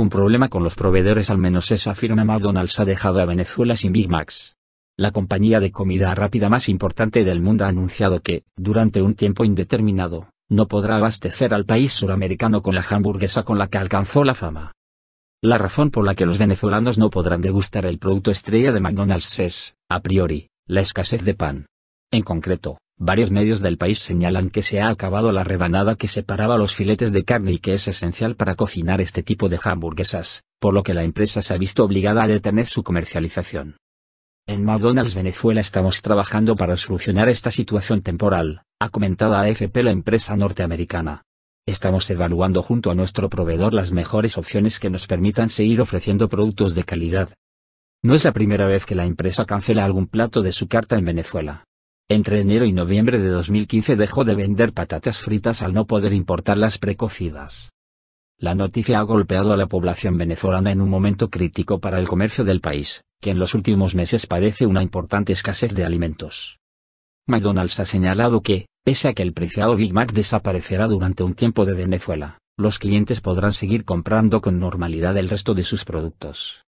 un problema con los proveedores al menos eso afirma McDonald's ha dejado a Venezuela sin Big Macs. La compañía de comida rápida más importante del mundo ha anunciado que, durante un tiempo indeterminado, no podrá abastecer al país suramericano con la hamburguesa con la que alcanzó la fama. La razón por la que los venezolanos no podrán degustar el producto estrella de McDonald's es, a priori, la escasez de pan. En concreto, Varios medios del país señalan que se ha acabado la rebanada que separaba los filetes de carne y que es esencial para cocinar este tipo de hamburguesas, por lo que la empresa se ha visto obligada a detener su comercialización. En McDonald's Venezuela estamos trabajando para solucionar esta situación temporal, ha comentado AFP la empresa norteamericana. Estamos evaluando junto a nuestro proveedor las mejores opciones que nos permitan seguir ofreciendo productos de calidad. No es la primera vez que la empresa cancela algún plato de su carta en Venezuela. Entre enero y noviembre de 2015 dejó de vender patatas fritas al no poder importarlas precocidas. La noticia ha golpeado a la población venezolana en un momento crítico para el comercio del país, que en los últimos meses padece una importante escasez de alimentos. McDonald's ha señalado que, pese a que el preciado Big Mac desaparecerá durante un tiempo de Venezuela, los clientes podrán seguir comprando con normalidad el resto de sus productos.